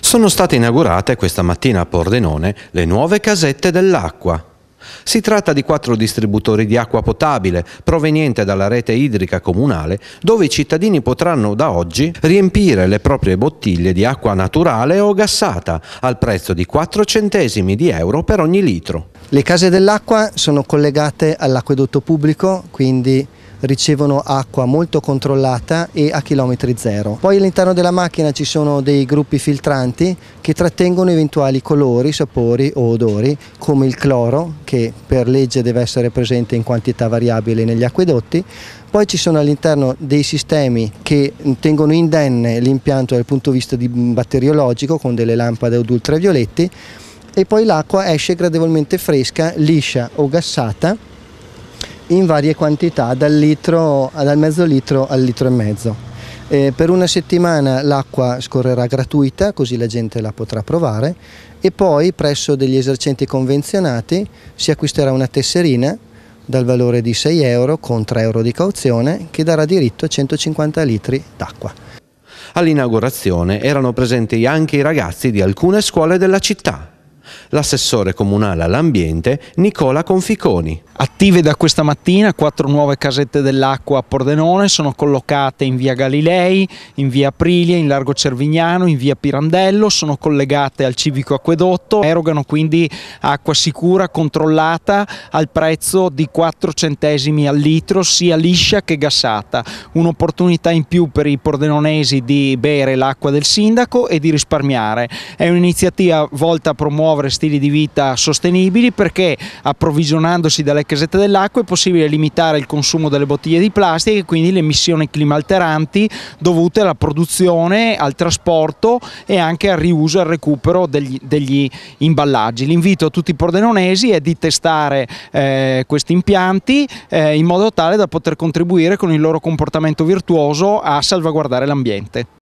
Sono state inaugurate questa mattina a Pordenone le nuove casette dell'acqua. Si tratta di quattro distributori di acqua potabile proveniente dalla rete idrica comunale dove i cittadini potranno da oggi riempire le proprie bottiglie di acqua naturale o gassata al prezzo di 4 centesimi di euro per ogni litro. Le case dell'acqua sono collegate all'acquedotto pubblico, quindi ricevono acqua molto controllata e a chilometri zero. Poi all'interno della macchina ci sono dei gruppi filtranti che trattengono eventuali colori, sapori o odori come il cloro che per legge deve essere presente in quantità variabile negli acquedotti poi ci sono all'interno dei sistemi che tengono indenne l'impianto dal punto di vista di batteriologico con delle lampade ad ultravioletti e poi l'acqua esce gradevolmente fresca, liscia o gassata in varie quantità, dal, litro, dal mezzo litro al litro e mezzo. Eh, per una settimana l'acqua scorrerà gratuita, così la gente la potrà provare e poi presso degli esercenti convenzionati si acquisterà una tesserina dal valore di 6 euro con 3 euro di cauzione che darà diritto a 150 litri d'acqua. All'inaugurazione erano presenti anche i ragazzi di alcune scuole della città l'assessore comunale all'ambiente Nicola Conficoni. Attive da questa mattina quattro nuove casette dell'acqua a Pordenone, sono collocate in via Galilei, in via Aprilia, in Largo Cervignano, in via Pirandello, sono collegate al civico acquedotto, erogano quindi acqua sicura, controllata al prezzo di 4 centesimi al litro sia liscia che gassata, un'opportunità in più per i pordenonesi di bere l'acqua del sindaco e di risparmiare. È un'iniziativa volta a promuovere promuovere stili di vita sostenibili perché approvvigionandosi dalle casette dell'acqua è possibile limitare il consumo delle bottiglie di plastica e quindi le emissioni climalteranti dovute alla produzione, al trasporto e anche al riuso e al recupero degli, degli imballaggi. L'invito a tutti i pordenonesi è di testare eh, questi impianti eh, in modo tale da poter contribuire con il loro comportamento virtuoso a salvaguardare l'ambiente.